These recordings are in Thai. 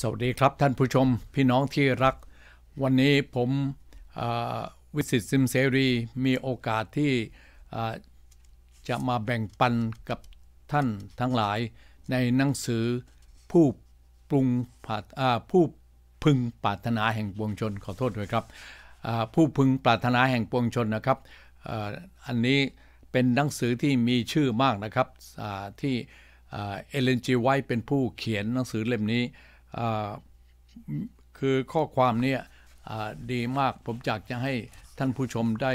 สวัสดีครับท่านผู้ชมพี่น้องที่รัก วันนี้ผมวิสิตซิมเซรีมีโอกาสที่จะมาแบ่งปันกับท่านทั้งหลายในหนังสือผู้ปรุงผู้พึงปรารถนาแห่งปวงชนขอโทษด้วยครับผู้พึงปรารถนาแห่งปวงชนนะครับอันนี้เป็นหนังสือที่มีชื่อมากนะครับที่เอเลนจีไวเป็นผู้เขียนหนังสือเล่มนี้คือข้อความนี้ดีมากผมอยากจะให้ท่านผู้ชมได้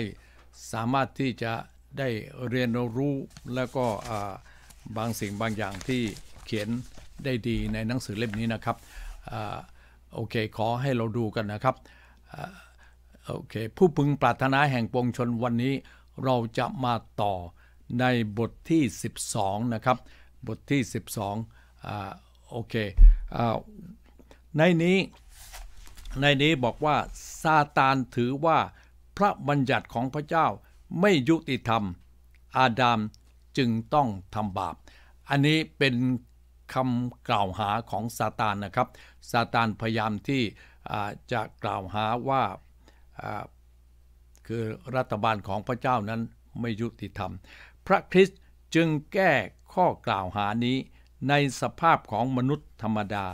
สามารถที่จะได้เรียนรู้ แล้วก็บางสิ่งบางอย่างที่เขียนได้ดีในหนังสือเล่มนี้นะครับโอเคขอให้เราดูกันนะครับโอเค ผู้พึงปรารถนาแห่งปวงชนวันนี้เราจะมาต่อในบทที่ 12 นะครับ บทที่ 12โอเคอในนี้ ในนี้บอกว่าซาตานถือว่าพระบัญญัติของพระเจ้าไม่ยุติธรรมอาดามจึงต้องทำบาป อันนี้เป็นคำกล่าวหาของซาตานนะครับซาตานพยายามที่จะกล่าวหาว่าคือรัฐบาลของพระเจ้านั้นไม่ยุติธรรม พระคริสต์จึงแก้ข้อกล่าวหานี้ในสภาพของมนุษย์ธรรมดา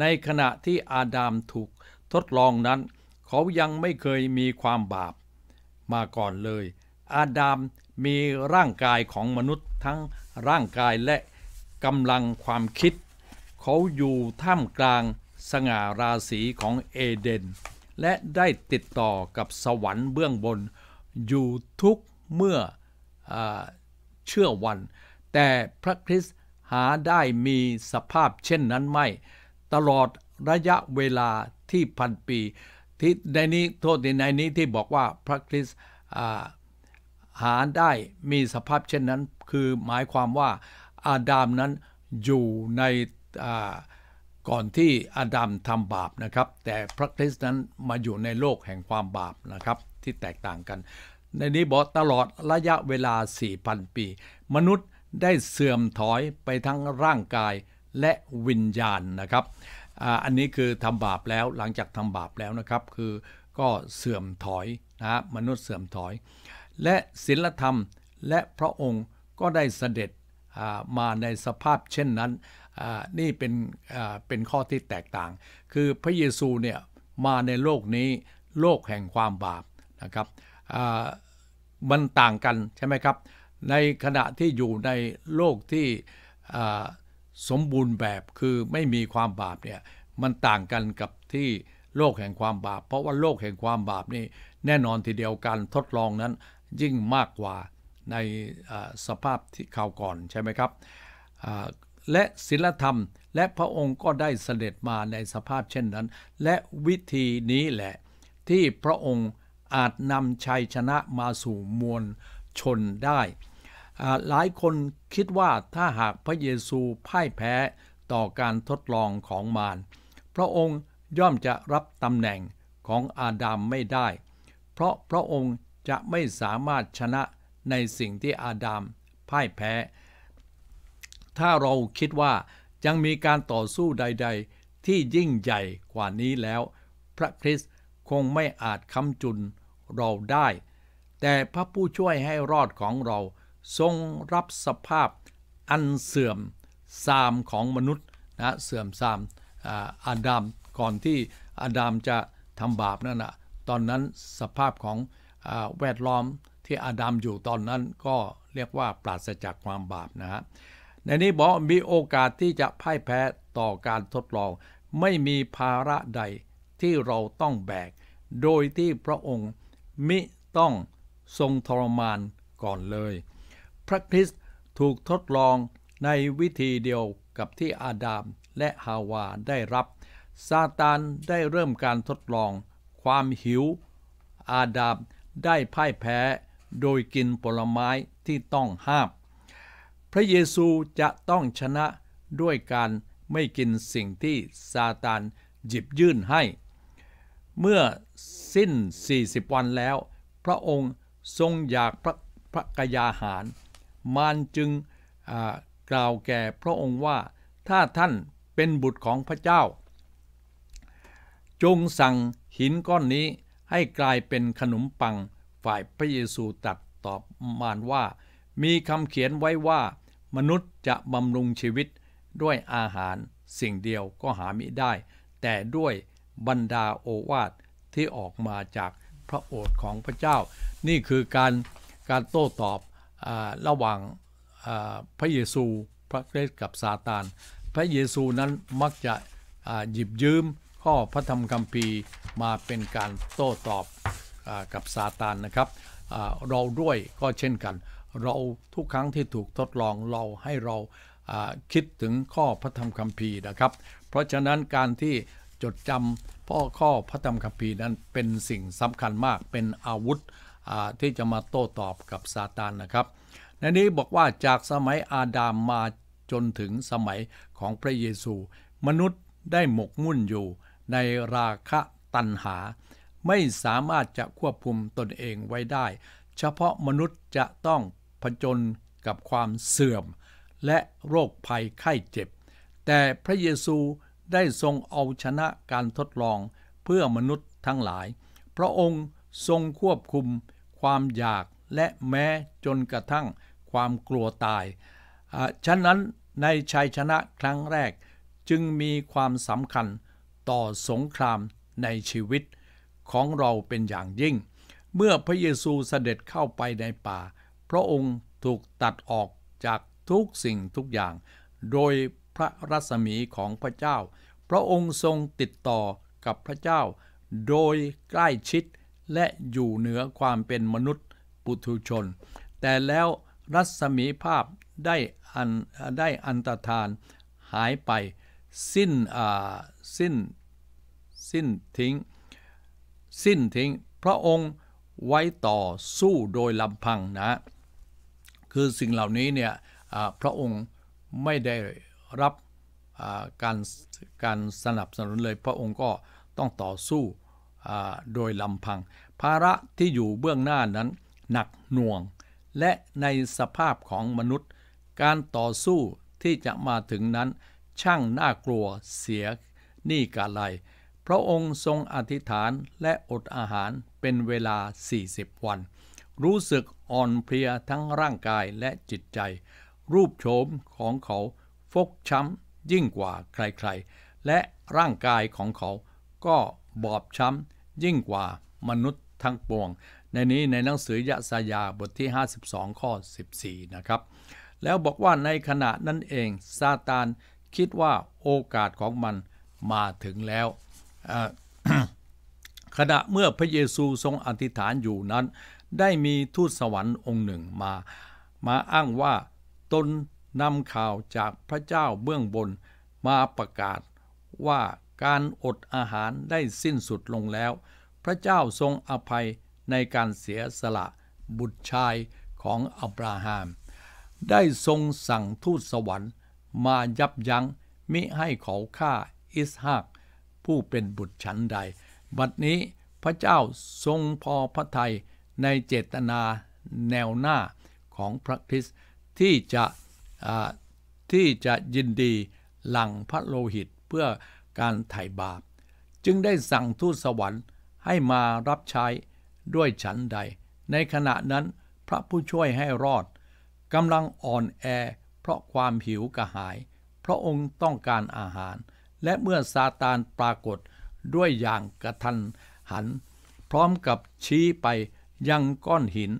ในขณะที่อาดามถูกทดลองนั้นเขายังไม่เคยมีความบาป มาก่อนเลย อาดามมีร่างกายของมนุษย์ทั้งร่างกายและกำลังความคิด เขาอยู่ท่ามกลางสง่าราศีของเอเดน และได้ติดต่อกับสวรรค์เบื้องบนอยู่ทุกเมื่ออเชื่อวัน แต่พระคริสต์หาได้มีสภาพเช่นนั้นไม่ตลอดระยะเวลาที่พันปีที่ในนี้โทษในนี้ที่บอกว่าพระคริสต์หาได้มีสภาพเช่นนั้นคือหมายความว่าอาดามนั้นอยู่ในก่อนที่อาดัมทำบาปนะครับ แต่พระคริสต์นั้นมาอยู่ในโลกแห่งความบาปนะครับที่แตกต่างกัน ในนี้บอกตลอดระยะเวลา4,000ปี มนุษย์ได้เสื่อมถอยไปทั้งร่างกายและวิญญาณนะครับ อันนี้คือทำบาปแล้วหลังจากทำบาปแล้วนะครับ คือก็เสื่อมถอยนะมนุษย์เสื่อมถอย และศีลธรรมและพระองค์ก็ได้เสด็จมาในสภาพเช่นนั้นนี่เป็นเป็นข้อที่แตกต่าง คือพระเยซูเนี่ยมาในโลกนี้โลกแห่งความบาปนะครับมันต่างกันใช่ไหมครับในขณะที่อยู่ในโลกที่สมบูรณ์แบบคือไม่มีความบาปเนี่ยมันต่างกันกับที่โลกแห่งความบาปเพราะว่าโลกแห่งความบาปนี่แน่นอนทีเดียวการทดลองนั้นยิ่งมากกว่าในสภาพที่ข่าวก่อนใช่ไหมครับและศีลธรรมและพระองค์ก็ได้เสด็จมาในสภาพเช่นนั้น และวิธีนี้แหละที่พระองค์อาจนำชัยชนะมาสู่มวลชนได้หลายคนคิดว่าถ้าหากพระเยซูพ่ายแพ้ต่อการทดลองของมารพระองค์ย่อมจะรับตำแหน่งของอาดัมไม่ได้ เพราะพระองค์จะไม่สามารถชนะในสิ่งที่อาดัมพ่ายแพ้ ถ้าเราคิดว่ายังมีการต่อสู้ใด ๆ ที่ยิ่งใหญ่กว่านี้แล้ว พระคริสต์คงไม่อาจคำจุนเราได้ แต่พระผู้ช่วยให้รอดของเราทรงรับสภาพอันเสื่อมซามของมนุษย์นะเสื่อมซามอาดามก่อนที่อาดามจะทำบาปนั่นนะตอนนั้นสภาพของแวดล้อมที่อาดามอยู่ตอนนั้นก็เรียกว่าปราศจากความบาปนะฮะในนี้บอกมีโอกาสที่จะพ่ายแพ้ต่อการทดลองไม่มีภาระใดที่เราต้องแบก โดยที่พระองค์มิต้องทรงทรมานก่อนเลยพระคริสต์ถูกทดลองในวิธีเดียวกับที่อาดามและฮาวาได้รับ ซาตานได้เริ่มการทดลองความหิว อาดามได้พ่ายแพ้โดยกินผลไม้ที่ต้องห้าม พระเยซูจะต้องชนะด้วยการไม่กินสิ่งที่ซาตานหยิบยื่นให้ เมื่อสิ้น 40 วันแล้วพระองค์ทรงอยากพระพระกยาหารมารจึงกล่าวแก่พระองค์ว่าถ้าท่านเป็นบุตรของพระเจ้าจงสั่งหินก้อนนี้ให้กลายเป็นขนมปังฝ่ายพระเยซูตัดตอบมารว่า มีคำเขียนไว้ว่า มนุษย์จะบำรุงชีวิตด้วยอาหารสิ่งเดียวก็หามิได้ แต่ด้วยบรรดาโอวาทที่ออกมาจากพระโอษฐ์ของพระเจ้า นี่คือการการโต้ตอบระหว่างพระเยซูพระครสกับซาตานพระเยซูนั้นมักจะหยิบยืมข้อพระธรรมคัมภีร์มาเป็นการโต้ตอบอกับซาตานนะครับเราด้วยก็เช่นกัน เราทุกครั้งที่ถูกทดลองเราให้เราคิดถึงข้อพระธรรมคัมภีร์นะครับ เพราะฉะนั้นการที่จดจำพ่อข้อพระธรรมคัมภีร์นั้นเป็นสิ่งสำคัญมากเป็นอาวุธที่จะมาโต้ตอบกับซาตานนะครับ ในนี้บอกว่าจากสมัยอาดามมาจนถึงสมัยของพระเยซู มนุษย์ได้หมกมุ่นอยู่ ในราคะตัณหา ไม่สามารถจะควบคุมตนเองไว้ได้ เฉพาะมนุษย์จะต้องผจญกับความเสื่อม และโรคภัยไข้เจ็บ แต่พระเยซูได้ทรงเอาชนะการทดลองเพื่อมนุษย์ทั้งหลาย พระองค์ทรงควบคุมความอยากและแม้จนกระทั่งความกลัวตาย ฉะนั้นในชัยชนะครั้งแรกจึงมีความสำคัญต่อสงครามในชีวิตของเราเป็นอย่างยิ่ง เมื่อพระเยซูเสด็จเข้าไปในป่าพระองค์ถูกตัดออกจากทุกสิ่งทุกอย่างโดยพระรัศมีของพระเจ้า พระองค์ทรงติดต่อกับพระเจ้าโดยใกล้ชิดและอยู่เหนือความเป็นมนุษย์ปุถุชน แต่แล้วรัศมีภาพได้อันได้อันตรธานหายไปสิ้นสิ้นสิ้นทิ้งสิ้นทิ้งพระองค์ไว้ต่อสู้โดยลำพังนะ คือสิ่งเหล่านี้เนี่ยพระองค์ไม่ได้รับการการสนับสนุนเลย พระองค์ก็ต้องต่อสู้โดยลำพัง ภาระที่อยู่เบื้องหน้านั้นหนักหน่วง และในสภาพของมนุษย์การต่อสู้ที่จะมาถึงนั้น ช่างน่ากลัวเสียนี่กาไลพระองค์ทรงอธิษฐานและอดอาหารเป็นเวลา 40 วัน รู้สึกอ่อนเพลียทั้งร่างกายและจิตใจ รูปโฉมของเขาฟกช้ำยิ่งกว่าใครๆ และร่างกายของเขาก็บอบช้ำยิ่งกว่ามนุษย์ทั้งปวง ในนี้ในหนังสือยะสายาบทที่ 52 ข้อ 14 นะครับ แล้วบอกว่าในขณะนั้นเองซาตานคิดว่าโอกาสของมันมาถึงแล้ว ขณะเมื่อพระเยซูทรงอธิษฐานอยู่นั้น ได้มีทูตสวรรค์องค์หนึ่งมา มาอ้างว่าตนนำข่าวจากพระเจ้าเบื้องบนมาประกาศว่าการอดอาหารได้สิ้นสุดลงแล้ว พระเจ้าทรงอภัยในการเสียสละบุตรชายของอับราฮัมได้ทรงสั่งทูตสวรรค์มายับยัง้งมิให้เขาฆ่าอิสฮักผู้เป็นบุตรฉันใด บัดนี้พระเจ้าทรงพอพระทัยในเจตนาแนวหน้าของพระคริสที่จะที่จะยินดีหลังพระโลหิตเพื่อการไถ่บาป จึงได้สั่งทูตสวรรค์ให้มารับใช้ด้วยฉันใด ในขณะนั้นพระผู้ช่วยให้รอดกำลังอ่อนแอเพราะความหิวกระหาย พระองค์ต้องการอาหาร และเมื่อซาตานปรากฏด้วยอย่างกระทันหัน พร้อมกับชี้ไปยังก้อนหิน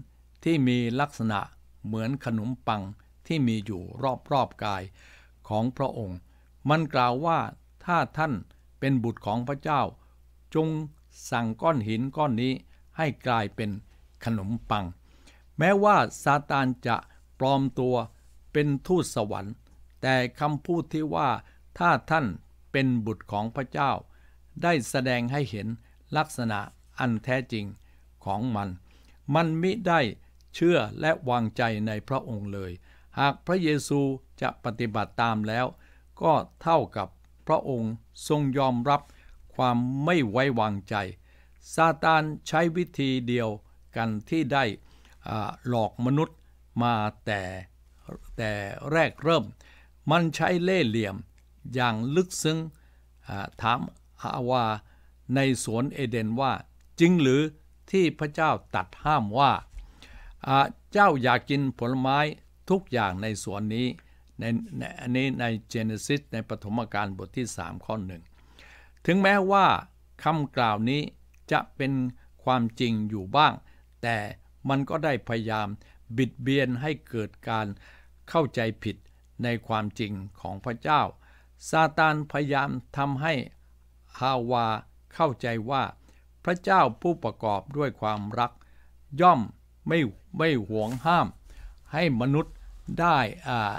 ที่มีลักษณะเหมือนขนมปังที่มีอยู่รอบๆกายของพระองค์มันกล่าวว่าถ้าท่านเป็นบุตรของพระเจ้า จงสั่งก้อนหินก้อนนี้ให้กลายเป็นขนมปัง แม้ว่าซาตานจะปลอมตัวเป็นทูตสวรรค์ แต่คำพูดที่ว่าถ้าท่านเป็นบุตรของพระเจ้า ได้แสดงให้เห็นลักษณะอันแท้จริงของมัน มันมิได้เชื่อและวางใจในพระองค์เลย หากพระเยซูจะปฏิบัติตามแล้ว ก็เท่ากับพระองค์ทรงยอมรับความไม่ไว้วางใจซาตานใช้วิธีเดียวกันที่ได้หลอกมนุษย์มาแต่แต่แรกเริ่ม มันใช้เล่ห์เหลี่ยมอย่างลึกซึ้งถามฮาวาในสวนเอเดนว่า จริงหรือที่พระเจ้าตัดห้ามว่า เจ้าอยากกินผลไม้ทุกอย่างในสวนนี้ในในอันนี้ในเจเนซิสในปฐมกาลบทที่3ข้อหนึ่งถึงแม้ว่าคำกล่าวนี้จะเป็นความจริงอยู่บ้าง แต่มันก็ได้พยายามบิดเบียนให้เกิดการเข้าใจผิดในความจริงของพระเจ้า ซาตานพยายามทำให้ฮาวาเข้าใจว่า พระเจ้าผู้ประกอบด้วยความรักย่อมไม่ไม่หวงห้ามให้มนุษย์ได้อ่า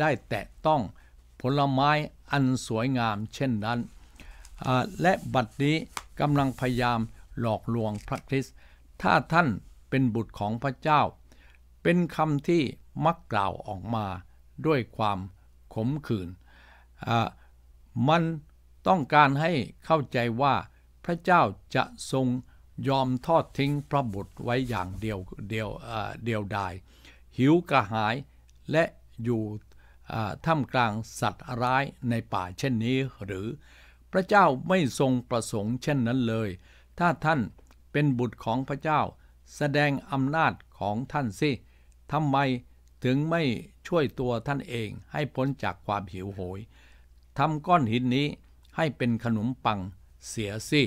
ได้แตะต้องผลไม้อันสวยงามเช่นนั้น และบัดนี้กำลังพยายามหลอกลวงพระคริสต์ถ้าท่านเป็นบุตรของพระเจ้า เป็นคำที่มักกล่าวออกมาด้วยความขมขื่น มันต้องการให้เข้าใจว่าพระเจ้าจะทรงยอมทอดทิ้งพระบุตรไว้อย่างเดียวเดียวเดียวดาย หิวกระหายและอยู่ท่ามกลางสัตว์ร้ายในป่าเช่นนี้หรือพระเจ้าไม่ทรงประสงค์เช่นนั้นเลย ถ้าท่านเป็นบุตรของพระเจ้าแสดงอำนาจของท่านสิทำไมถึงไม่ช่วยตัวท่านเองให้พ้นจากความหิวโหยทำก้อนหินนี้ให้เป็นขนมปังเสียสิ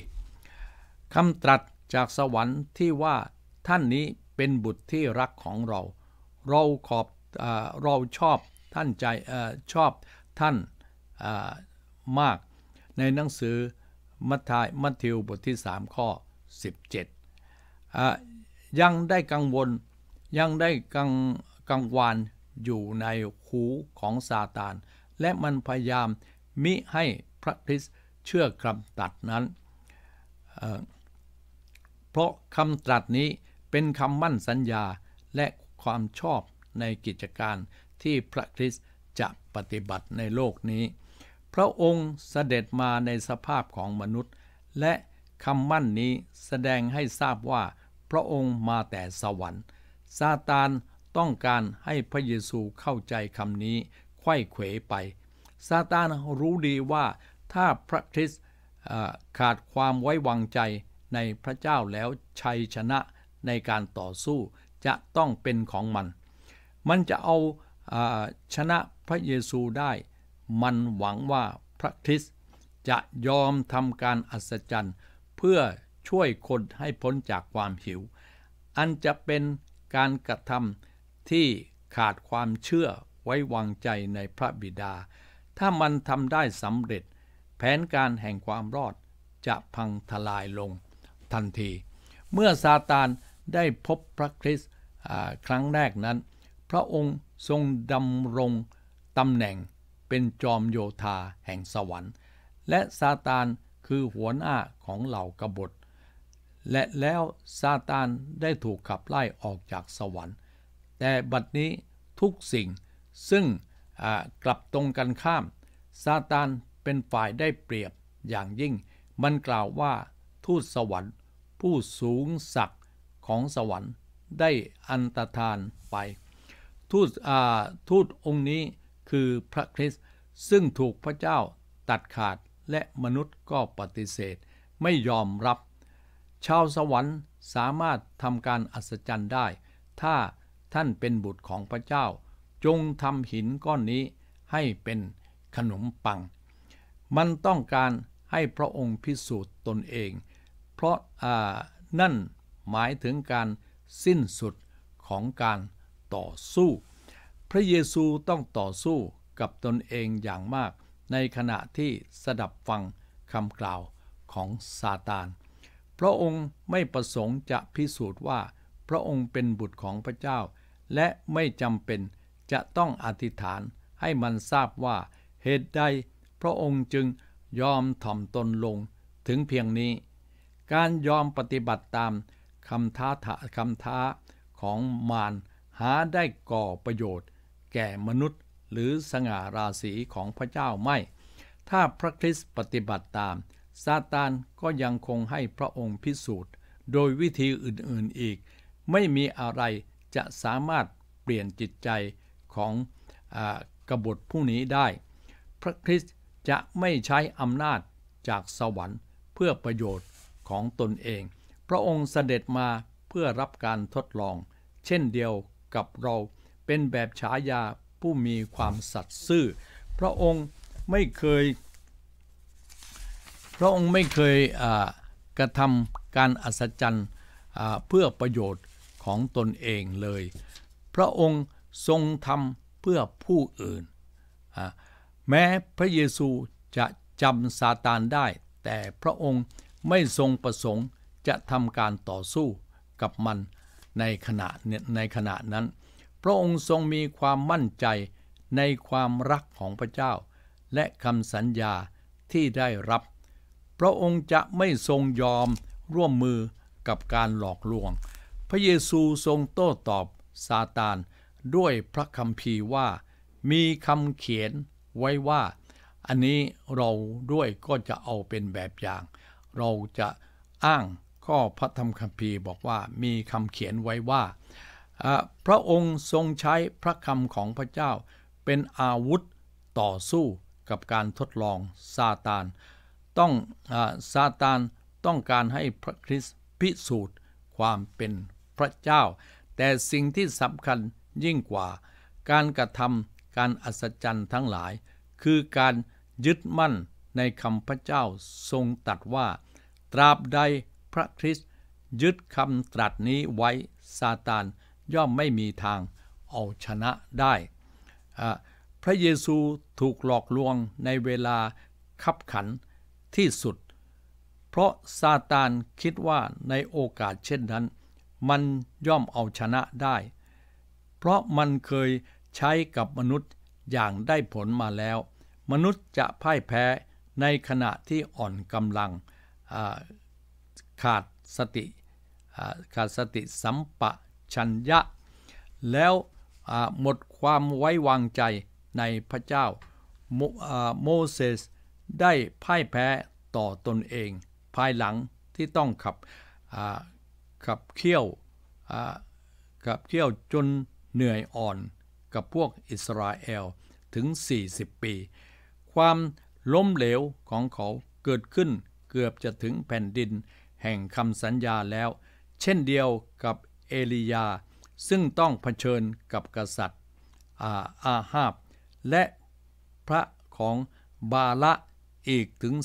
คำตรัสจากสวรรค์ที่ว่าท่านนี้เป็นบุตรที่รักของเรา เราขอบเราชอบท่านใจอชอบท่านมากในหนังสือ มัทายมัทธิวบทที่3ข้อ 17 ยังได้กังวลยังได้กังกังวานอยู่ในหูของซาตานและมันพยายามมิให้พระคริสต์เชื่อคำตัดนั้นเเพราะคำตรัสนี้เป็นคำมั่นสัญญาและความชอบในกิจการที่พระคริสต์จะปฏิบัติในโลกนี้ พระองค์เสด็จมาในสภาพของมนุษย์ และคำมั่นนี้แสดงให้ทราบว่าพระองค์มาแต่สวรรค์ ซาตานต้องการให้พระเยซูเข้าใจคำนี้ไข้เขวไป ซาตานรู้ดีว่าถ้าพระคริสต์ขาดความไว้วางใจในพระเจ้าแล้วชัยชนะในการต่อสู้จะต้องเป็นของมัน มันจะเอาชนะพระเยซูได้มันหวังว่าพระคริสต์จะยอมทำการอัศจรรย์ เพื่อช่วยคนให้พ้นจากความหิว อันจะเป็นการกระทำที่ขาดความเชื่อไว้วางใจในพระบิดา ถ้ามันทำได้สำเร็จ แผนการแห่งความรอดจะพังทลายลงทันที เมื่อซาตานได้พบพระคริสต์ครั้งแรกนั้น พระองค์ทรงดำรงตำแหน่งเป็นจอมโยธาแห่งสวรรค์ และซาตานคือหัวหน้าของเหล่ากบฏ และแล้วซาตานได้ถูกขับไล่ออกจากสวรรค์แต่บัดนี้ทุกสิ่งซึ่งกลับตรงกันข้าม ซาตานเป็นฝ่ายได้เปรียบอย่างยิ่ง มันกล่าวว่าทูตสวรรค์ผู้สูงศักดิ์ของสวรรค์ได้อันตรธานไปทูตทูตองค์นี้คือพระคริสต์ซึ่งถูกพระเจ้าตัดขาดและมนุษย์ก็ปฏิเสธไม่ยอมรับ ชาวสวรรค์สามารถทำการอัศจรรย์ได้ ถ้าท่านเป็นบุตรของพระเจ้า จงทำหินก้อนนี้ให้เป็นขนมปัง มันต้องการให้พระองค์พิสูจน์ตนเอง เพราะนั่นหมายถึงการสิ้นสุดของการต่อสู้ พระเยซูต้องต่อสู้กับตนเองอย่างมากในขณะที่สดับฟังคำกล่าวของซาตาน พระองค์ไม่ประสงค์จะพิสูจน์ว่าพระองค์เป็นบุตรของพระเจ้า และไม่จำเป็นจะต้องอธิษฐานให้มันทราบว่าเหตุใดพระองค์จึงยอมถ่อมตนลงถึงเพียงนี้ การยอมปฏิบัติตามคำท้าคำท้าของมารหาได้ก่อประโยชน์ แก่มนุษย์หรือสง่าราศีของพระเจ้าไม่ ถ้าพระคริสต์ปฏิบัติตามซาตานก็ยังคงให้พระองค์พิสูจน์โดยวิธีอื่นๆอีก ไม่มีอะไรจะสามารถเปลี่ยนจิตใจของอกบฏผู้นี้ได้ พระคริสต์จะไม่ใช้อำนาจจากสวรรค์เพื่อประโยชน์ของตนเอง พระองค์เสด็จมาเพื่อรับการทดลอง เช่นเดียวกับเราเป็นแบบฉายาผู้มีความสัตย์ซื่อ พระองค์ไม่เคย พระองค์ไม่เคยกระทำการอัศจรรย์เพื่อประโยชน์ของตนเองเลย พระองค์ทรงทำเพื่อผู้อื่นแม้พระเยซูจะจำซาตานได้ แต่พระองค์ไม่ทรงประสงค์จะทำการต่อสู้กับมันในขณะในขณะนั้น พระองค์ทรงมีความมั่นใจในความรักของพระเจ้า และคำสัญญาที่ได้รับ พระองค์จะไม่ทรงยอมร่วมมือกับการหลอกลวง พระเยซูทรงโต้ตอบซาตาน ด้วยพระคำพภีว่ามีคำเขียนไว้ว่า อันนี้เราด้วยก็จะเอาเป็นแบบอย่าง เราจะอ้างก็พระธรรมคัมภีร์บอกว่ามีคำเขียนไว้ว่าพระองค์ทรงใช้พระคำของพระเจ้าเป็นอาวุธต่อสู้กับการทดลองซาตานต้องซาตานต้องการให้พระคริสต์พิสูจน์ความเป็นพระเจ้า แต่สิ่งที่สำคัญยิ่งกว่าการกระทำการอัศจรรย์ทั้งหลาย คือการยึดมั่นในคำพระเจ้าทรงตัดว่าตราบใดพระคริสต์ยึดคำตรัสนี้ไว้ซาตานย่อมไม่มีทางเอาชนะได้ พระเยซูถูกหลอกลวงในเวลาขับขันที่สุด เพราะซาตานคิดว่าในโอกาสเช่นนั้น มันย่อมเอาชนะได้ เพราะมันเคยใช้กับมนุษย์อย่างได้ผลมาแล้ว มนุษย์จะพ่ายแพ้ในขณะที่อ่อนกำลังขาดสติขาดสติสัมปชัญญะ แล้วหมดความไว้วางใจในพระเจ้า โมเสสได้พ่ายแพ้ต่อตนเอง ภายหลังที่ต้องขับขับเคี่ยวขับเคี่ยวจนเหนื่อยอ่อนกับพวกอิสราเอลถึง 40 ปี ความล้มเหลวของเขาเกิดขึ้นเกือบจะถึงแผ่นดินแห่งคำสัญญาแล้วเช่นเดียวกับเอลียา ซึ่งต้องเผชิญกับกษัตริย์อาอาฮาบ และพระของบาละอีกถึง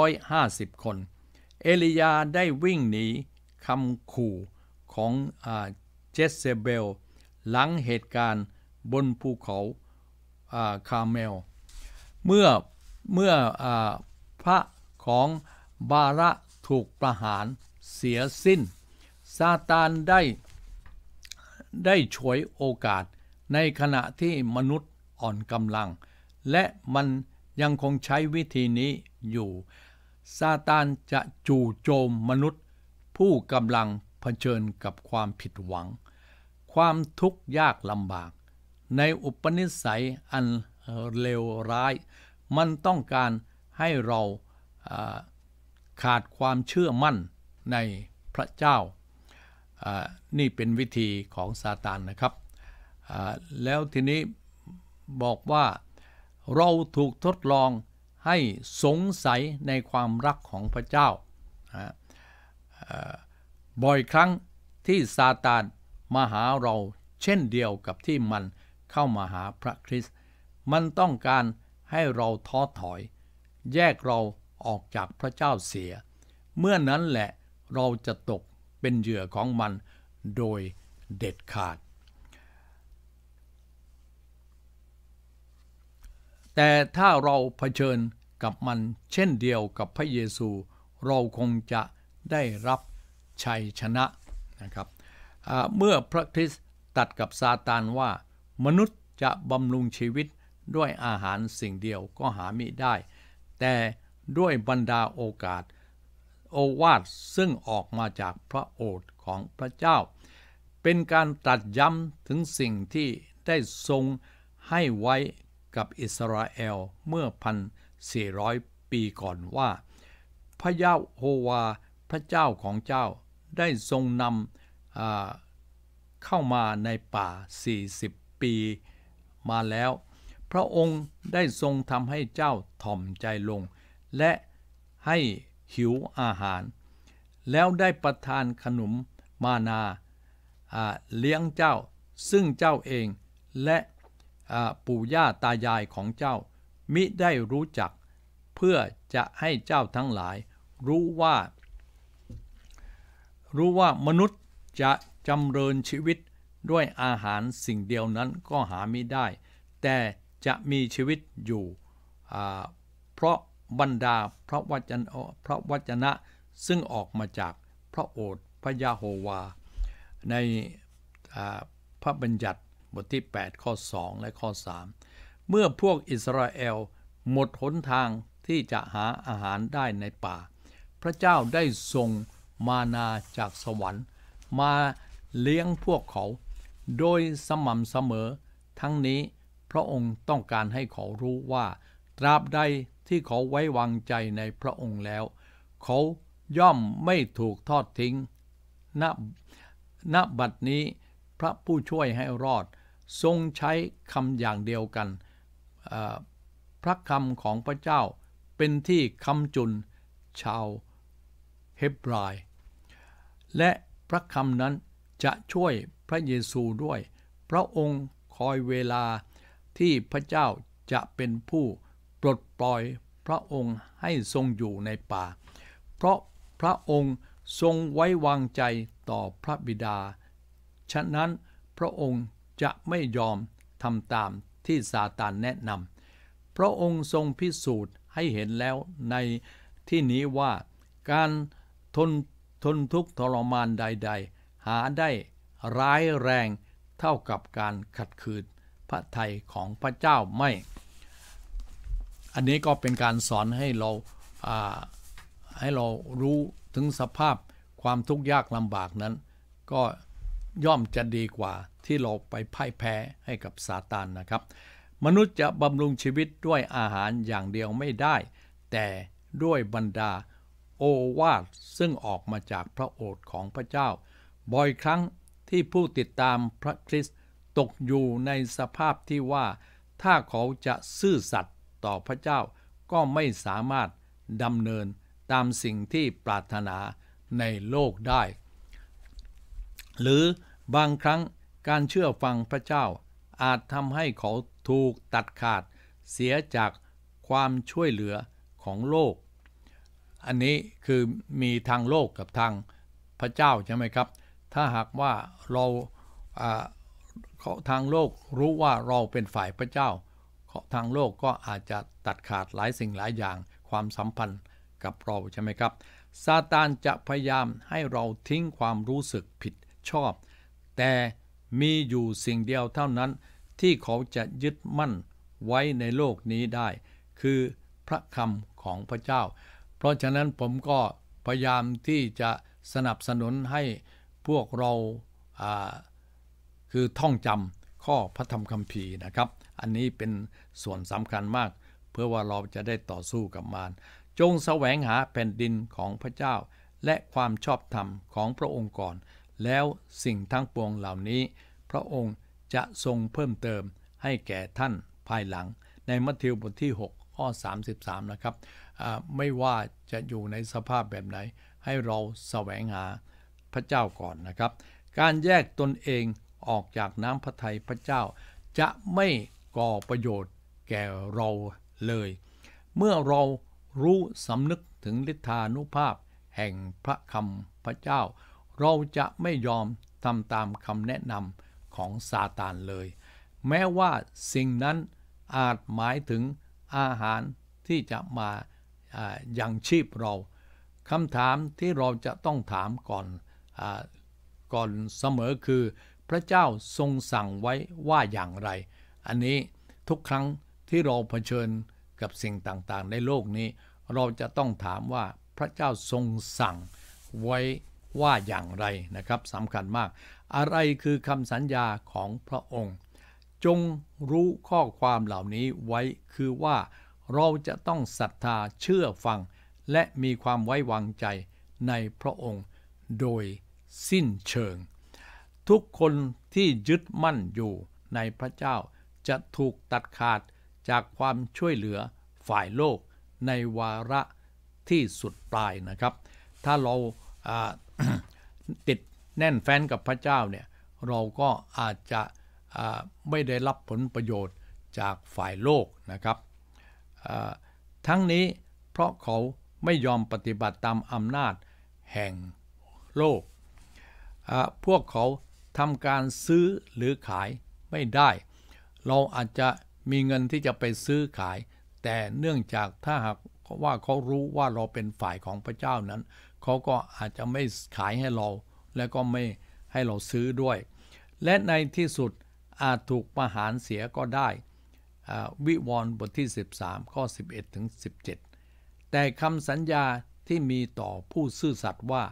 450 คน เอลียาได้วิ่งหนีคำขู่ของอเจสเซเบล หลังเหตุการณ์บนภูเขาคาเมล เมื่อเมื่ออพระของบาระถูกประหารเสียสิ้น ซาตานได้ได้ฉวยโอกาสในขณะที่มนุษย์อ่อนกำลัง และมันยังคงใช้วิธีนี้อยู่ ซาตานจะจู่โจมมนุษย์ผู้กำลังเผชิญกับความผิดหวัง ความทุกข์ยากลำบาก ในอุปนิสัยอันเลวร้าย มันต้องการให้เราาขาดความเชื่อมั่นในพระเจ้า นี่เป็นวิธีของซาตานนะครับ แล้วทีนี้บอกว่าเราถูกทดลองให้สงสัยในความรักของพระเจ้า บ่อยครั้งที่ซาตานมาหาเราเช่นเดียวกับที่มันเข้ามาหาพระคริสต์ มันต้องการให้เราท้อถอย แยกเราออกจากพระเจ้าเสีย เมื่อนั้นแหละเราจะตกเป็นเหยื่อของมันโดยเด็ดขาด แต่ถ้าเราเผชิญกับมันเช่นเดียวกับพระเยซู เราคงจะได้รับชัยชนะนะครับ เมื่อพระคริสต์ตัดกับซาตานว่ามนุษย์จะบำรุงชีวิตด้วยอาหารสิ่งเดียวก็หาไม่ได้ แต่ด้วยบรรดาโอกาส โอวาทซึ่งออกมาจากพระโอษฐ์ของพระเจ้า เป็นการตรัดย้ำถึงสิ่งที่ได้ทรงให้ไว้กับอิสราเอลเมื่อพันสี่ร้อยปีก่อนว่า พระยาโฮวา พระเจ้าของเจ้าได้ทรงนำเข้ามาในป่า 40 ปีมาแล้ว พระองค์ได้ทรงทำให้เจ้าถ่อมใจลงและให้หิวอาหาร แล้วได้ประทานขนมมานาเลี้ยงเจ้าซึ่งเจ้าเอง และปู่ย่าตายายของเจ้า มิได้รู้จักเพื่อจะให้เจ้าทั้งหลาย รู้ว่า รู้ว่ามนุษย์จะจำเริญชีวิตด้วยอาหารสิ่งเดียวนั้นก็หาไม่ได้ แต่จะมีชีวิตอยู่เพราะบรรดาพระวจนะพระวจนะซึ่งออกมาจากพระโอษฐ์พระยาโฮวา ในพระบัญญัติบทที่ 8 ข้อ 2 และข้อ 3 เมื่อพวกอิสราเอลหมดหนทางที่จะหาอาหารได้ในป่า พระเจ้าได้ทรงมานาจากสวรรค์มาเลี้ยงพวกเขาโดยสม่ำเสมอ ทั้งนี้พระองค์ต้องการให้เขารู้ว่า ตราบใดที่เขาไว้วางใจในพระองค์แล้ว เขาย่อมไม่ถูกทอดทิ้ง ณ ณ บัดนี้พระผู้ช่วยให้รอดทรงใช้คำอย่างเดียวกัน พระคำของพระเจ้าเป็นที่คำจุน ชาวเฮบราย และพระคำนั้นจะช่วยพระเยซูด้วย พระองค์คอยเวลาที่พระเจ้าจะเป็นผู้ปลดปล่อยพระองค์ให้ทรงอยู่ในป่า เพราะพระองค์ทรงไว้วางใจต่อพระบิดา ฉะนั้นพระองค์จะไม่ยอมทำตามที่ซาตานแนะนำพระองค์ทรงพิสูจน์ให้เห็นแล้วในที่นี้ว่า การทนทนทุกข์ทรมานใดๆ หาได้ร้ายแรงเท่ากับการขัดขืนพระทัยของพระเจ้าไม่อันนี้ก็เป็นการสอนให้เราให้เรารู้ถึงสภาพความทุกข์ยากลำบากนั้น ก็ย่อมจะดีกว่าที่เราไปพ่ายแพ้ให้กับซาตานนะครับ มนุษย์จะบำรุงชีวิตด้วยอาหารอย่างเดียวไม่ได้ แต่ด้วยบรรดาโอวาทซึ่งออกมาจากพระโอษฐ์ของพระเจ้า บ่อยครั้งที่ผู้ติดตามพระคริสต์ตกอยู่ในสภาพที่ว่าถ้าเขาจะซื่อสัตยต่อพระเจ้าก็ไม่สามารถดำเนินตามสิ่งที่ปรารถนาในโลกได้ หรือบางครั้งการเชื่อฟังพระเจ้าอาจทำให้เขาถูกตัดขาดเสียจากความช่วยเหลือของโลก อันนี้คือมีทางโลกกับทางพระเจ้าใช่ไหมครับ ถ้าหากว่าเราทางโลกรู้ว่าเราเป็นฝ่ายพระเจ้าทางโลกก็อาจจะตัดขาดหลายสิ่งหลายอย่างความสัมพันธ์กับเราใช่ไหมครับซาตานจะพยายามให้เราทิ้งความรู้สึกผิดชอบ แต่มีอยู่สิ่งเดียวเท่านั้นที่เขาจะยึดมั่นไว้ในโลกนี้ได้ คือพระคำของพระเจ้า เพราะฉะนั้นผมก็พยายามที่จะสนับสนุนให้พวกเราคือท่องจำข้อพระธรรมคัมภีร์นะครับอันนี้เป็นส่วนสำคัญมากเพื่อว่าเราจะได้ต่อสู้กับมารจงแสวงหาแผ่นดินของพระเจ้า และความชอบธรรมของพระองค์ก่อน แล้วสิ่งทั้งปวงเหล่านี้ พระองค์จะทรงเพิ่มเติมให้แก่ท่านภายหลัง ในมัทธิวบทที่6ข้อ33นะครับไม่ว่าจะอยู่ในสภาพแบบไหน ให้เราแสวงหาพระเจ้าก่อนนะครับ การแยกตนเองออกจากน้ำพระทัยพระเจ้าจะไม่ก่อประโยชน์แก่เราเลย เมื่อเรารู้สำนึกถึงลทธานุภาพแห่งพระคำพระเจ้า เราจะไม่ยอมทำตามคำแนะนำของซาตานเลย แม้ว่าสิ่งนั้นอาจหมายถึงอาหารที่จะมาะย่งชีพเราคำถามที่เราจะต้องถามก่อนอก่อนเสมอคือพระเจ้าทรงสั่งไว้ว่าอย่างไรอันนี้ทุกครั้งที่เราเผชิญกับสิ่งต่างๆในโลกนี้ เราจะต้องถามว่าพระเจ้าทรงสั่งไว้ว่าอย่างไรนะครับสำคัญมาก อะไรคือคำสัญญาของพระองค์ จงรู้ข้อความเหล่านี้ไว้คือว่าเราจะต้องศรัทธาเชื่อฟัง และมีความไว้วางใจในพระองค์โดยสิ้นเชิง ทุกคนที่ยึดมั่นอยู่ในพระเจ้าจะถูกตัดขาดจากความช่วยเหลือฝ่ายโลกในวาระที่สุดปลายนะครับ ถ้าเราติดแน่นแฟ้นกับพระเจ้าเนี่ย เราก็อาจจะไม่ได้รับผลประโยชน์จากฝ่ายโลกนะครับ ทั้งนี้เพราะเขาไม่ยอมปฏิบัติตามอำนาจแห่งโลก พวกเขาทำการซื้อหรือขายไม่ได้เราอาจจะมีเงินที่จะไปซื้อขาย แต่เนื่องจากถ้าหากว่าเขารู้ว่าเราเป็นฝ่ายของพระเจ้านั้น เขาก็อาจจะไม่ขายให้เราและก็ไม่ให้เราซื้อด้วย และในที่สุดอาจถูกประหารเสียก็ได้ วิวรณ์บทที่ 13ข้อ11ถึง17 แต่คำสัญญาที่มีต่อผู้ซื่อสัตย์ว่า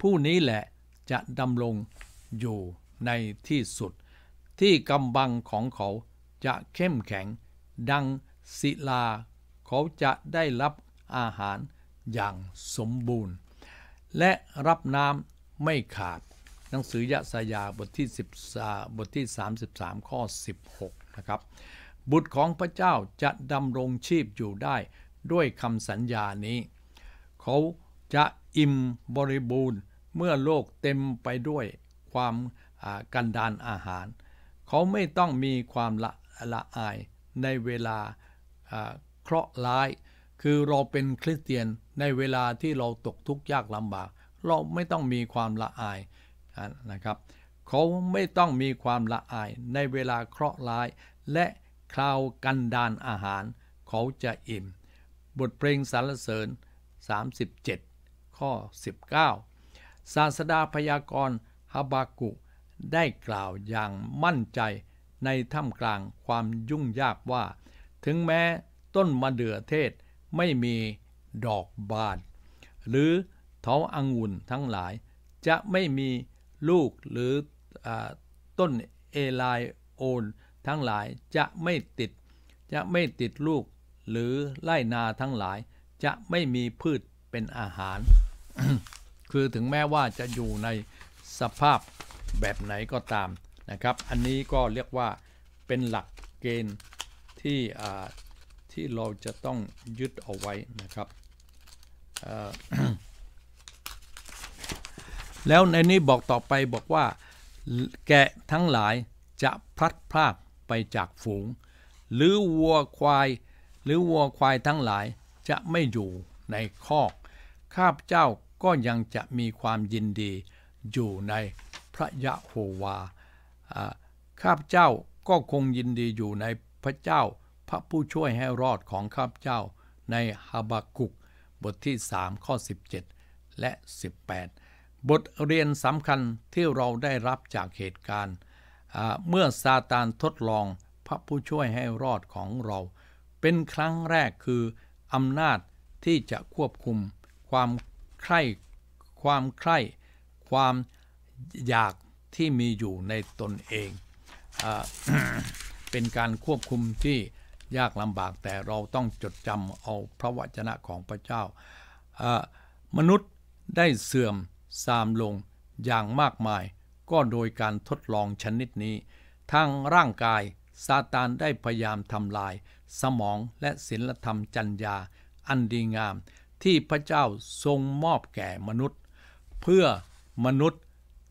ผู้นี้แหละจะดำรงอยู่ในที่สุดที่กำบังของเขาจะเข้มแข็งดังศิลาเขาจะได้รับอาหารอย่างสมบูรณ์ และรับน้ำไม่ขาด หนังสือยะสยาบทที่10บทที่ 33 ข้อ 16นะครับบุตรของพระเจ้าจะดำรงชีพอยู่ได้ด้วยคำสัญญานี้ เขาจะอิ่มบริบูรณ์เมื่อโลกเต็มไปด้วยความกันดานอาหารเขาไม่ต้องมีความละละอายในเวลาเคราะห์ร้าย คือเราเป็นคริสเตียนในเวลาที่เราตกทุกข์ยากลำบาก เราไม่ต้องมีความละอายนะครับ เขาไม่ต้องมีความละอายในเวลาเคราะห์ร้าย และคราวกันดานอาหาร เขาจะอิ่ม บทเพลงสรรเสริญ 37ข้อ 19 ศาสดาพยากรณ์ฮบากุได้กล่าวอย่างมั่นใจในท่ามกลางความยุ่งยากว่า ถึงแม้ต้นมะเดื่อเทศไม่มีดอกบาน หรือเถาอังุ่นทั้งหลาย จะไม่มีลูกหรืออต้นเอลายโอน ทั้งหลายจะไม่ติด จะไม่ติดลูกหรือไล่นาทั้งหลาย จะไม่มีพืชเป็นอาหาร คือถึงแม้ว่าจะอยู่ในสภาพแบบไหนก็ตามนะครับ อันนี้ก็เรียกว่าเป็นหลักเกณฑ์ที่ที่เราจะต้องยึดเอาไว้นะครับ แล้วในนี้บอกต่อไปบอกว่าแกะทั้งหลายจะพลัดพรากไปจากฝูง หรือวัวควายหรือวัวควายทั้งหลายจะไม่อยู่ในคอก ข้าพเจ้าก็ยังจะมีความยินดีอยู่ในพระยะโฮวา ข้าพเจ้าก็คงยินดีอยู่ในพระเจ้า พระผู้ช่วยให้รอดของข้าพเจ้าในฮาบากุก บทที่ 3 ข้อ 17 และ 18 บทเรียนสำคัญที่เราได้รับจากเหตุการณ์ เมื่อซาตานทดลองพระผู้ช่วยให้รอดของเรา เป็นครั้งแรกคืออำนาจที่จะควบคุมความใคร่ ความใคร่ ความอยากที่มีอยู่ในตนเองอเป็นการควบคุมที่ยากลำบากแต่เราต้องจดจำเอา พระวจนะของพระเจ้า มนุษย์ได้เสื่อมทรามลงอย่างมากมาย ก็โดยการทดลองชนิดนี้ทางร่างกายซาตานได้พยายามทำลาย สมองและศีลธรรมจัญญาอันดีงามที่พระเจ้าทรงมอบแก่มนุษย์ เพื่อมนุษย์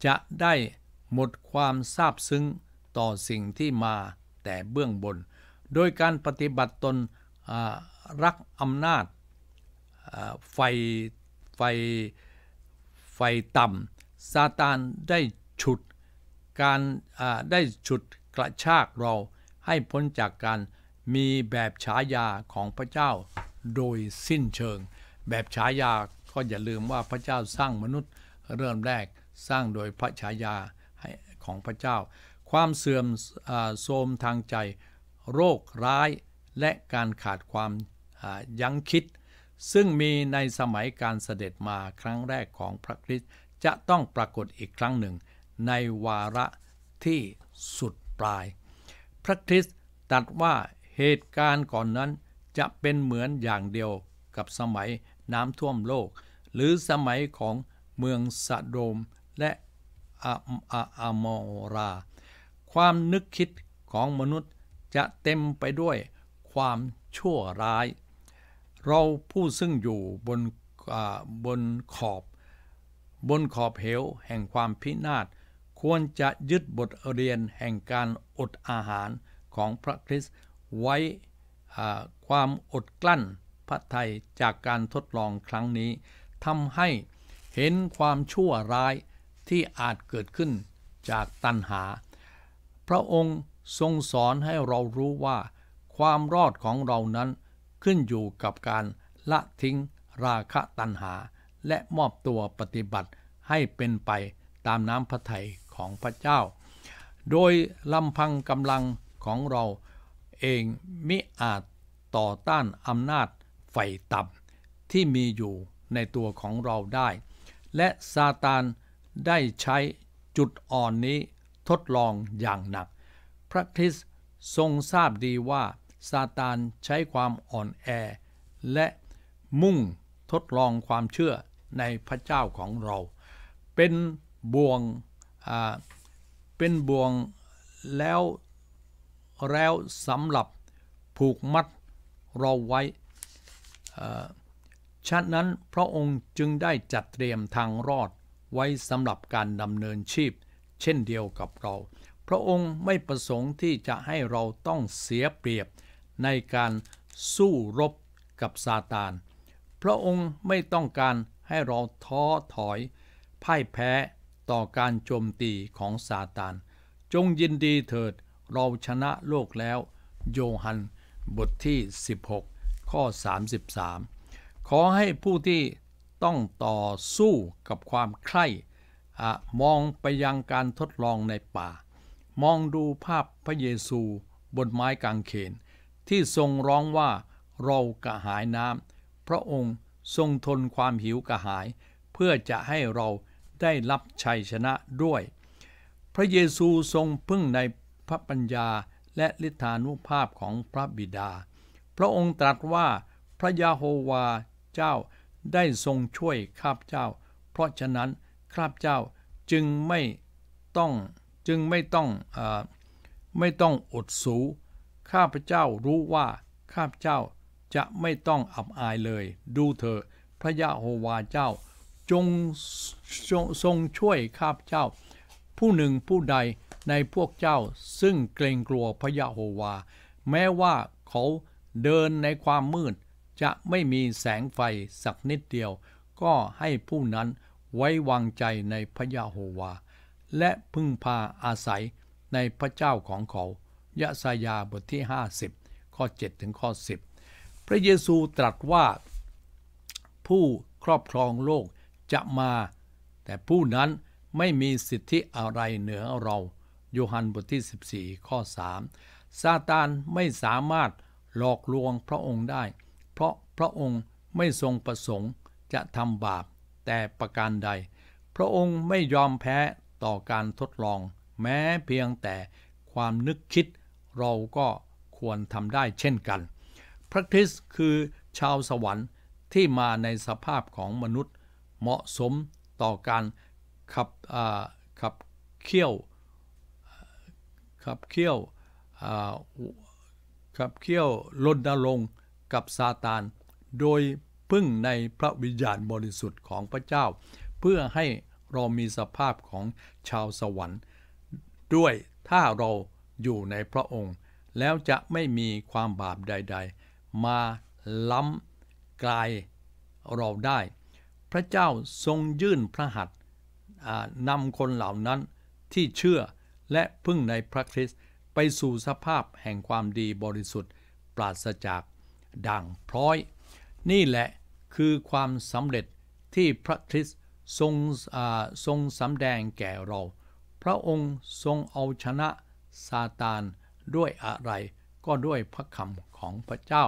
จะได้หมดความซาบซึ้งต่อสิ่งที่มาแต่เบื้องบน โดยการปฏิบัติตนรักอำนาจไฟไฟไฟต่ำซาตานได้ฉุด การได้ฉุดกระชากเราให้พ้นจากการมีแบบฉายาของพระเจ้าโดยสิ้นเชิง แบบฉายาก็อย่าลืมว่าพระเจ้าสร้างมนุษย์เริ่มแรกสร้างโดยพระฉายาของพระเจ้า ความเสื่อมโทรมทางใจ โรคร้าย และการขาดความยั้งคิด ซึ่งมีในสมัยการเสด็จมาครั้งแรกของพระคริสต์ จะต้องปรากฏอีกครั้งหนึ่งในวาระที่สุดปลาย พระคริสต์ตรัสว่าเหตุการณ์ก่อนนั้นจะเป็นเหมือนอย่างเดียวกับสมัยน้ำท่วมโลก หรือสมัยของเมืองสะโดมและอะอะอะโมรา ความนึกคิดของมนุษย์จะเต็มไปด้วยความชั่วร้าย เราผู้ซึ่งอยู่บนบนขอบ บนขอบเหวแห่งความพินาศ ควรจะยึดบทเรียนแห่งการอดอาหารของพระคริสต์ไว้ความอดกลั้นพระไทย จากการทดลองครั้งนี้ทำให้เห็นความชั่วร้ายที่อาจเกิดขึ้นจากตัณหา พระองค์ทรงสอนให้เรารู้ว่าความรอดของเรานั้นขึ้นอยู่กับการละทิ้งราคะตัณหา และมอบตัวปฏิบัติให้เป็นไปตามน้ำพระทัยของพระเจ้า โดยลำพังกำลังของเราเองมิอาจต่อต้านอำนาจไฟต่ำที่มีอยู่ในตัวของเราได้ และซาตานได้ใช้จุดอ่อนนี้ทดลองอย่างหนัก พระคริสต์ทรงทราบดีว่าซาตานใช้ความอ่อนแอ และมุ่งทดลองความเชื่อในพระเจ้าของเรา เป็นบ่วงเป็นบ่วงแล้วแล้วสำหรับผูกมัดเราไว้ฉะนั้นพระองค์จึงได้จัดเตรียมทางรอดไว้สำหรับการดำเนินชีพเช่นเดียวกับเรา พระองค์ไม่ประสงค์ที่จะให้เราต้องเสียเปรียบในการสู้รบกับซาตานพระองค์ไม่ต้องการให้เราท้อถอย พ่ายแพ้ต่อการโจมตีของซาตานจงยินดีเถิดเราชนะโลกแล้ว โยฮัน บทที่ 16 ข้อ 33 ขอให้ผู้ที่ต้องต่อสู้กับความใคร่มองไปยังการทดลองในป่า มองดูภาพพระเยซูบนไม้กางเขนที่ทรงร้องว่าเรา กระหายน้ำพระองค์ทรงทนความหิว กระหาย เพื่อจะให้เราได้รับชัยชนะด้วย พระเยซูทรงพึ่งในพระปัญญาและลทธานุภาพของพระบิดา พระองค์ตรัสว่าพระยาโฮวาเจ้าได้ทรงช่วยข้าพเจ้า เพราะฉะนั้นข้าพเจ้าจึงไม่ต้องจึงไม่ต้องอไม่ต้องอดสู ข้าพเจ้ารู้ว่าข้าพเจ้าจะไม่ต้องอับอายเลย ดูเถอะพระยะโฮวาเจ้า จงทรงช่วยข้าพเจ้า ผู้หนึ่งผู้ใดในพวกเจ้าซึ่งเกรงกลัวพระยะโฮวา แม้ว่าเขาเดินในความมืดจะไม่มีแสงไฟสักนิดเดียว ก็ให้ผู้นั้นไว้วางใจในพระยาโฮวา และพึ่งพาอาศัยในพระเจ้าของเขายะสายาบทที่ 50ข้อ7ถึงข้อ10 พระเยซูตรัสว่า ผู้ครอบครองโลกจะมา แต่ผู้นั้นไม่มีสิทธิอะไรเหนือเรา โยฮันบทที่14ข้อ3ซาตานไม่สามารถหลอกลวงพระองค์ได้เพราะพระองค์ไม่ทรงประสงค์จะทำบาปแต่ประการใด พระองค์ไม่ยอมแพ้ต่อการทดลองแม้เพียงแต่ความนึกคิดเราก็ควรทำได้เช่นกัน พระคริสต์คือชาวสวรรค์ที่มาในสภาพของมนุษย์เหมาะสมต่อการขับขับเขี่ยวขับเขี่ยวขับเขี่ยวลดนรงค์กับซาตาน โดยพึ่งในพระวิญญาณ บริสุทธิ์ของพระเจ้า เพื่อให้เรามีสภาพของชาวสวรรค์ ด้วยถ้าเราอยู่ในพระองค์ แล้วจะไม่มีความบาปใด ๆ มาล้ำ กลาย เรา ได้ พระเจ้าทรงยื่นพระหัตถ์นำคนเหล่านั้นที่เชื่อและพึ่งในพระคริสต์ไปสู่สภาพแห่งความดีบริสุทธิ์ปราศจากดังพร้อยนี่แหละคือความสำเร็จที่พระคริสต์ทรงทรงสำแดงแก่เรา พระองค์ทรงเอาชนะซาตานด้วยอะไรก็ด้วยพระคำของพระเจ้า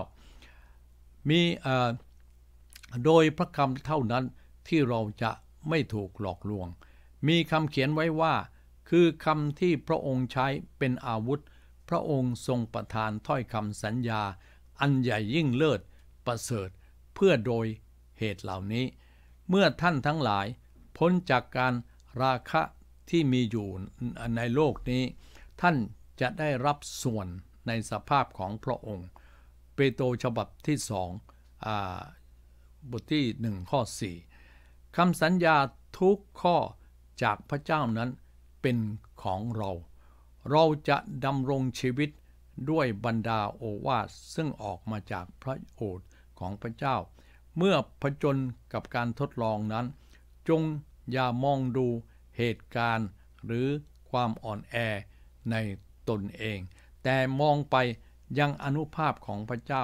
มีโดยพระคำเท่านั้นที่เราจะไม่ถูกหลอกลวง มีคำเขียนไว้ว่าคือคำที่พระองค์ใช้เป็นอาวุธ พระองค์ทรงประทานถ้อยคำสัญญาอันใหญ่ยิ่งเลิศประเสริฐเพื่อโดยเหตุเหล่านี้ เมื่อท่านทั้งหลายพ้นจากการราคะที่มีอยู่ในโลกนี้ ท่านจะได้รับส่วนในสภาพของพระองค์ เปโตรฉบับที่สองอบทที่หนึ่งข้อสี่คำสัญญาทุกข้อจากพระเจ้านั้นเป็นของเรา เราจะดำรงชีวิตด้วยบรรดาโอวาทซึ่งออกมาจากพระโอษฐ์ของพระเจ้า เมื่อผจญกับการทดลองนั้น จงอย่ามองดูเหตุการณ์หรือความอ่อนแอในตนเอง แต่มองไปยังอนุภาพของพระเจ้า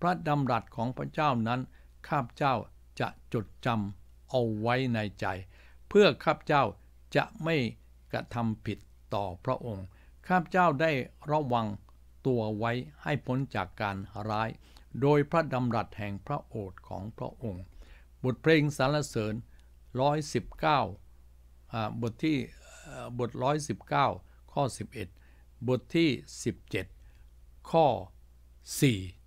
พระดำรัสของพระเจ้านั้น ข้าพเจ้าจะจดจำเอาไว้ในใจ เพื่อข้าพเจ้าจะไม่กระทำผิดต่อพระองค์ ข้าพเจ้าได้ระวังตัวไว้ให้พ้นจากการร้ายโดยพระดำรัสแห่งพระโอษฐ์ของพระองค์ บทเพลงสรรเสริญ119บทที่บท119 ข้อ 11 บทที่ 17 ข้อ 4